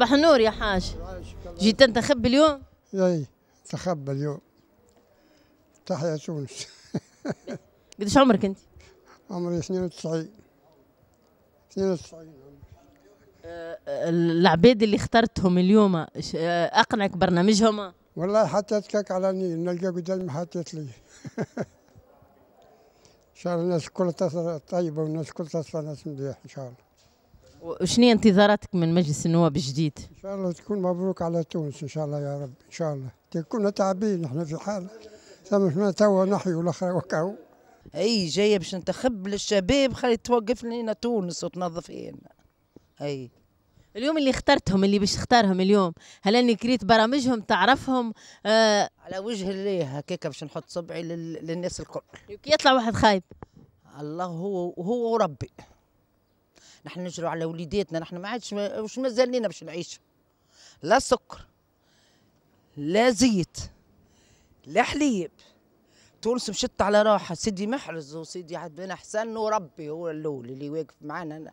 صباح النور يا حاج جيت تنتخب اليوم؟ اي انتخب اليوم تحيا تونس قديش عمرك انت؟ عمري 92 92 العباد اللي اخترتهم اليوم آه، اقنعك برنامجهم؟ والله حتى تكاك على نلقى قدام حطيت لي ان شاء الله الناس كلها طيبه والناس كلها ناس مليح ان شاء الله وشنو انتظاراتك من مجلس النواب الجديد؟ ان شاء الله تكون مبروك على تونس ان شاء الله يا رب ان شاء الله كنا تعبين احنا في حال ثم توا نحيوا الاخر وكاو اي جايه باش ننتخب للشباب خلي توقف لنا تونس وتنظف لنا اي اليوم اللي اخترتهم اللي باش تختارهم اليوم هل اني كريت برامجهم تعرفهم آه على وجه الله هكاك باش نحط صبعي للناس الكل يطلع واحد خايب الله هو هو ربي نحن نجروا على وليداتنا نحن ما عادش واش مازال لينا باش نعيش لا سكر لا زيت لا حليب تونس مشت على راحة سيدي محرز وسيدي بن حسن وربي هو الأول اللي واقف معنا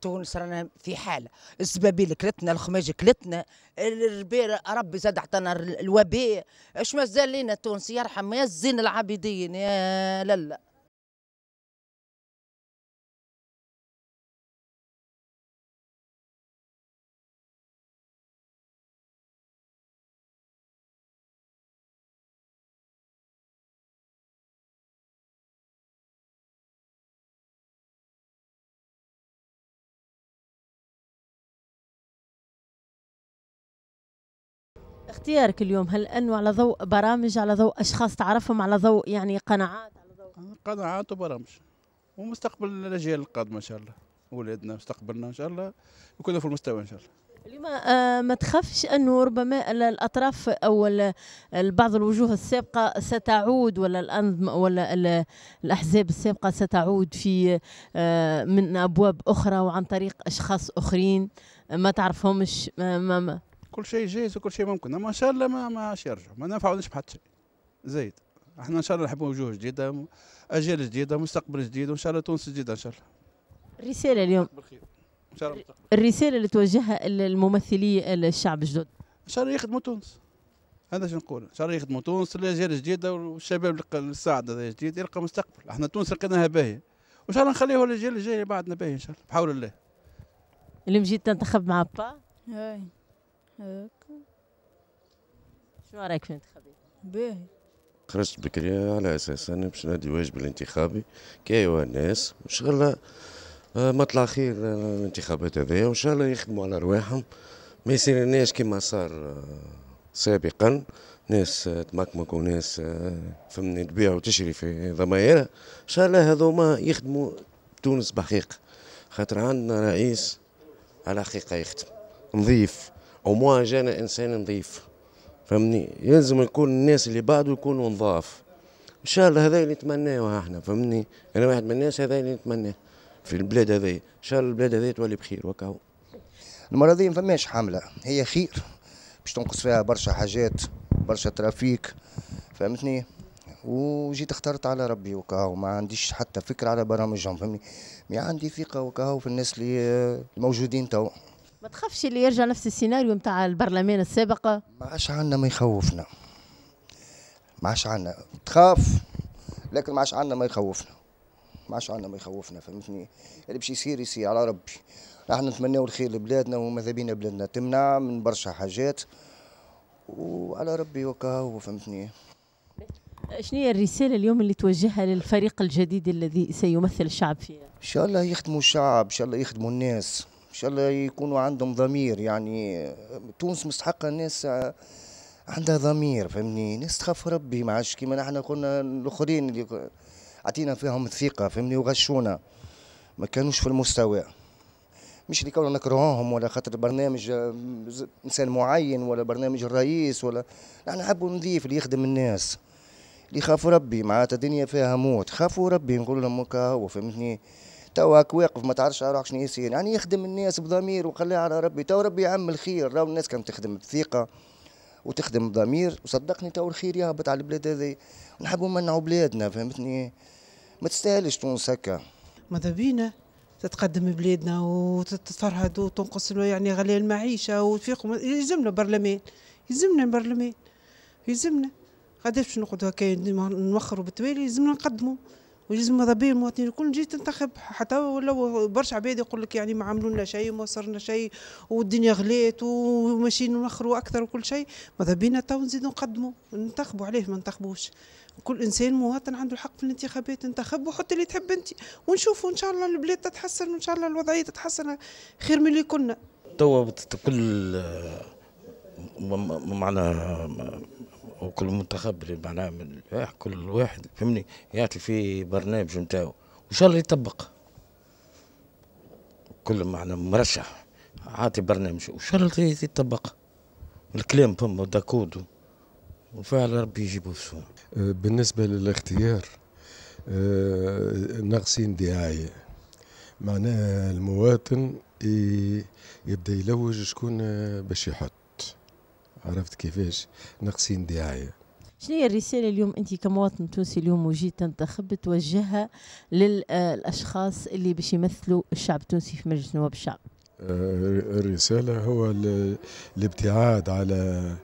تونس رانا في حالة الزبابيل كلتنا الخماج كلتنا الربير ربي زاد عطانا الوباء اش مازال لينا تونس يرحم يا الزين العابدين يا لا اختيارك اليوم هل أنه على ضوء برامج على ضوء أشخاص تعرفهم على ضوء يعني قناعات على ضوء قناعات وبرامج ومستقبل الأجيال القادمة إن شاء الله ولادنا مستقبلنا إن شاء الله يكونوا في المستوى إن شاء الله آه ما تخافش انه ربما الاطراف او بعض الوجوه السابقه ستعود ولا الانظمه ولا الاحزاب السابقه ستعود في آه، من ابواب اخرى وعن طريق اشخاص اخرين ما تعرفهمش ما, ما كل شيء جاهز وكل شيء ممكن اما ان شاء الله ما ماش يرجعوا ما نفعوش بحد شيء زايد احنا ان شاء الله نحبوا وجوه جديده اجيال جديده مستقبل جديد وان شاء الله تونس جديده ان شاء الله الرساله اليوم ان شاء الله الرساله اللي توجهها الممثلي الشعب الجدد ان شاء الله يخدموا تونس هذا شنو نقول ان شاء الله يخدموا تونس الاجيال الجديده والشباب الساعد هذا الجديد يلقى مستقبل احنا تونس لقيناها باهيه وان شاء الله نخليه للجيل الجاي بعدنا باهي ان شاء الله بحول الله اللي مجيت تنتخب مع با هكا شو رايك في الانتخابات؟ باهي خرجت بكري على اساس انا باش نادي واجب الانتخابي كايوا الناس ان شاء الله آه، مطلع خير آه، الانتخابات هذيا وان شاء الله يخدموا على رواحهم ما يصير الناس كما صار آه، سابقا ناس تمكمك وناس فهمني تبيع وتشري في ضمايرها ان شاء الله هذوما يخدموا تونس بحقيقه خاطر عندنا رئيس على حقيقه يخدم نظيف او مو جانا انسان نظيف فهمني يلزم يكون الناس اللي بعده يكونوا نظاف ان شاء الله هذا اللي نتمناه احنا فهمني انا واحد من الناس هذا اللي نتمناه في البلاد هذه ان شاء الله البلاد هذه تولي بخير وكاو المره ما فماش حامله هي خير باش تنقص فيها برشا حاجات برشا ترافيك فهمتني وجيت اخترت على ربي وكاهو ما عنديش حتى فكره على برامجهم فهمني ما عندي ثقه وكاهو في الناس اللي موجودين تو ما تخافش اللي يرجع نفس السيناريو نتاع البرلمان السابقه ما عادش عندنا ما يخوفنا ما عادش عندنا تخاف لكن ما عادش عندنا ما يخوفنا ما عادش عندنا ما يخوفنا فهمتني اللي باش يصير يصير على ربي احنا نتمناو الخير لبلادنا وماذا بينا بلادنا تمنع من برشا حاجات وعلى ربي وكا فهمتني شنو هي الرساله اليوم اللي توجهها للفريق الجديد الذي سيمثل الشعب فيها؟ ان شاء الله يخدموا الشعب ان شاء الله يخدموا الناس ان شاء الله يكونوا عندهم ضمير يعني تونس مستحقه الناس عندها ضمير فهمني ناس تخاف ربي ما عادش كيما نحن كنا الاخرين اللي عطينا فيهم الثقه فهمني وغشونا ما كانوش في المستوى مش اللي كانوا نكرهوهم ولا خاطر برنامج انسان معين ولا برنامج الرئيس ولا نحن نحبوا نضيف اللي يخدم الناس اللي يخافوا ربي معناتها الدنيا فيها موت خافوا ربي نقول لهم هكا هو فهمتني توا واقف ما تعرفش روحك شنو يصير يعني يخدم الناس بضمير وخليها على ربي تو ربي يعم الخير راهو الناس كانت تخدم بثقه وتخدم بضمير وصدقني تو الخير يهبط على البلاد هذه ونحبوا نمنعوا بلادنا فهمتني ما تستاهلش تونس هكا ماذا بينا تتقدم بلادنا وتتفرهد وتنقص يعني غلاء المعيشه وتفيقوا يلزمنا برلمان يلزمنا البرلمان يلزمنا قداش نقعدوا هكا نوخروا بالتوالي يلزمنا نقدموا ويلزم ماذا بيا المواطنين الكل نجي تنتخب حتى ولو برشا عباد يقول لك يعني ما عملوا لنا شيء وما صرنا شيء والدنيا غلات وماشيين نوخروا اكثر وكل شيء ماذا بينا تو نزيدوا نقدموا ننتخبوا عليه ما ننتخبوش كل انسان مواطن عنده الحق في الانتخابات انتخب وحط اللي تحب انت ونشوفوا ان شاء الله البلاد تتحسن وان شاء الله الوضعيه تتحسن خير من اللي كنا توا كل معنا وكل منتخب معناها كل واحد فهمني يعطي في برنامج نتاعو وان شاء الله يطبق كل معنا مرشح عاطي برنامج وان شاء الله يطبق الكلام فما داكود وفعلا ربي يجيبو في أه، بالنسبة للاختيار أه، ناقصين دعاية معناها المواطن يبدا يلوج شكون أه، باش يحط عرفت كيفاش ناقصين دعايه شنو هي الرساله اليوم انت كمواطن تونسي اليوم وجيت تنتخب توجهها للاشخاص آه، اللي باش يمثلوا الشعب التونسي في مجلس نواب الشعب آه، الرساله هو الابتعاد على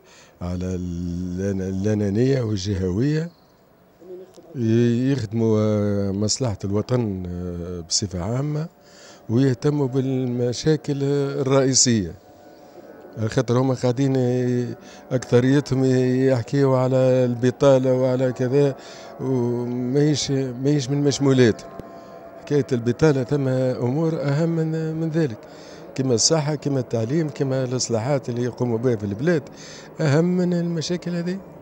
على الانانيه والجهويه يخدموا آه، مصلحه الوطن بصفه عامه ويهتموا بالمشاكل الرئيسيه خاطر هما قاعدين اكثريتهم يحكيوا على البطاله وعلى كذا وماهيش ماهيش من مشمولات حكايه البطاله ثم امور اهم من من ذلك كما الصحه كما التعليم كما الاصلاحات اللي يقوموا بها في البلاد اهم من المشاكل هذه